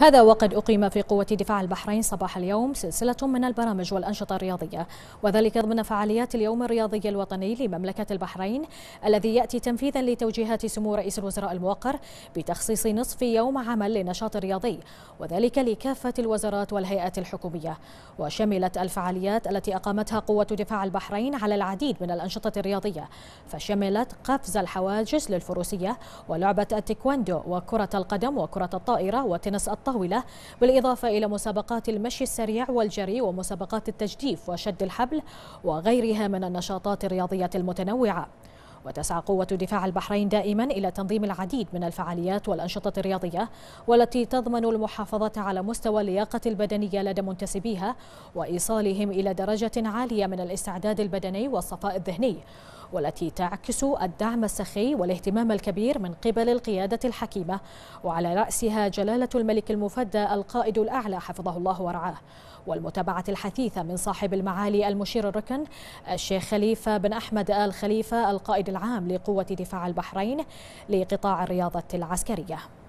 هذا وقد أقيم في قوة دفاع البحرين صباح اليوم سلسلة من البرامج والأنشطة الرياضية وذلك ضمن فعاليات اليوم الرياضي الوطني لمملكة البحرين الذي يأتي تنفيذا لتوجيهات سمو رئيس الوزراء الموقر بتخصيص نصف يوم عمل للنشاط الرياضي وذلك لكافة الوزارات والهيئات الحكومية وشملت الفعاليات التي أقامتها قوة دفاع البحرين على العديد من الأنشطة الرياضية فشملت قفز الحواجز للفروسية ولعبة التيكواندو وكرة القدم وكرة الطائرة وتنس الطائرة الطاولة بالإضافة إلى مسابقات المشي السريع والجري ومسابقات التجديف وشد الحبل وغيرها من النشاطات الرياضية المتنوعة وتسعى قوة دفاع البحرين دائما إلى تنظيم العديد من الفعاليات والأنشطة الرياضية والتي تضمن المحافظة على مستوى اللياقة البدنية لدى منتسبيها وإيصالهم إلى درجة عالية من الاستعداد البدني والصفاء الذهني والتي تعكس الدعم السخي والاهتمام الكبير من قبل القيادة الحكيمة وعلى رأسها جلالة الملك المفدى القائد الأعلى حفظه الله ورعاه والمتابعة الحثيثة من صاحب المعالي المشير الركن الشيخ خليفة بن أحمد آل خليفة القائد العام لقوة دفاع البحرين لقطاع الرياضة العسكرية